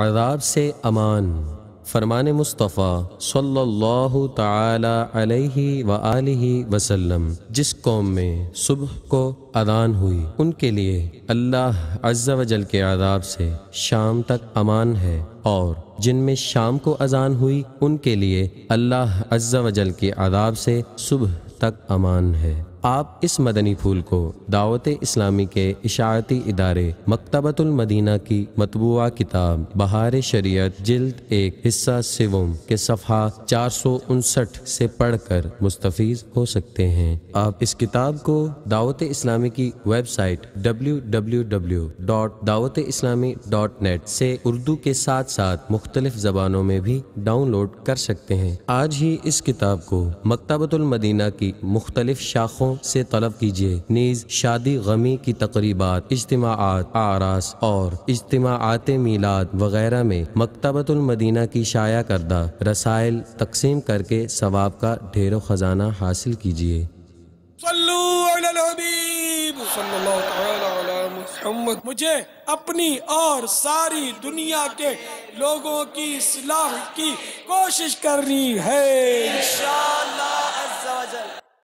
अदाब से अमान फरमान मुस्तफ़ा सल्लल्लाहु ताला अलैहि व वसल्लम जिस कौम में सुबह को अदान हुई उनके लिए अल्लाह अज्जा वजल के आदाब से शाम तक अमान है और जिनमें शाम को अजान हुई उनके लिए अल्लाह अज्जा वजल के आदाब से सुबह तक अमान है आप इस मदनी फूल को दावत इस्लामी के इशारती इदारे मकतबतुलमदीना मदीना की मतबूआ किताब बहार शरीयत जिल्द एक हिस्सा सिवम के सफ़ा चार से पढ़कर मुस्तफ़ हो सकते हैं आप इस किताब को दावत इस्लामी की website W W W dot dot Dawat Islami net से उर्दू के साथ साथ मुख्तलिफ जबानों में भी डाउनलोड कर सकते हैं आज ही इस किताब को मकतबतुल की मुख्तलिफ शाखों लोगों से तलब कीजिए नीज शादी गमी की तकरीबात इज्तमात आरास और इज्तम मीलाद वगैरह में मकतबतुलमदीना की शाया करदा रसायल तकसीम करके सवाब का ढेरों ख़जाना हासिल कीजिए मुझे अपनी और सारी दुनिया के लोगों की सलाह की कोशिश करनी है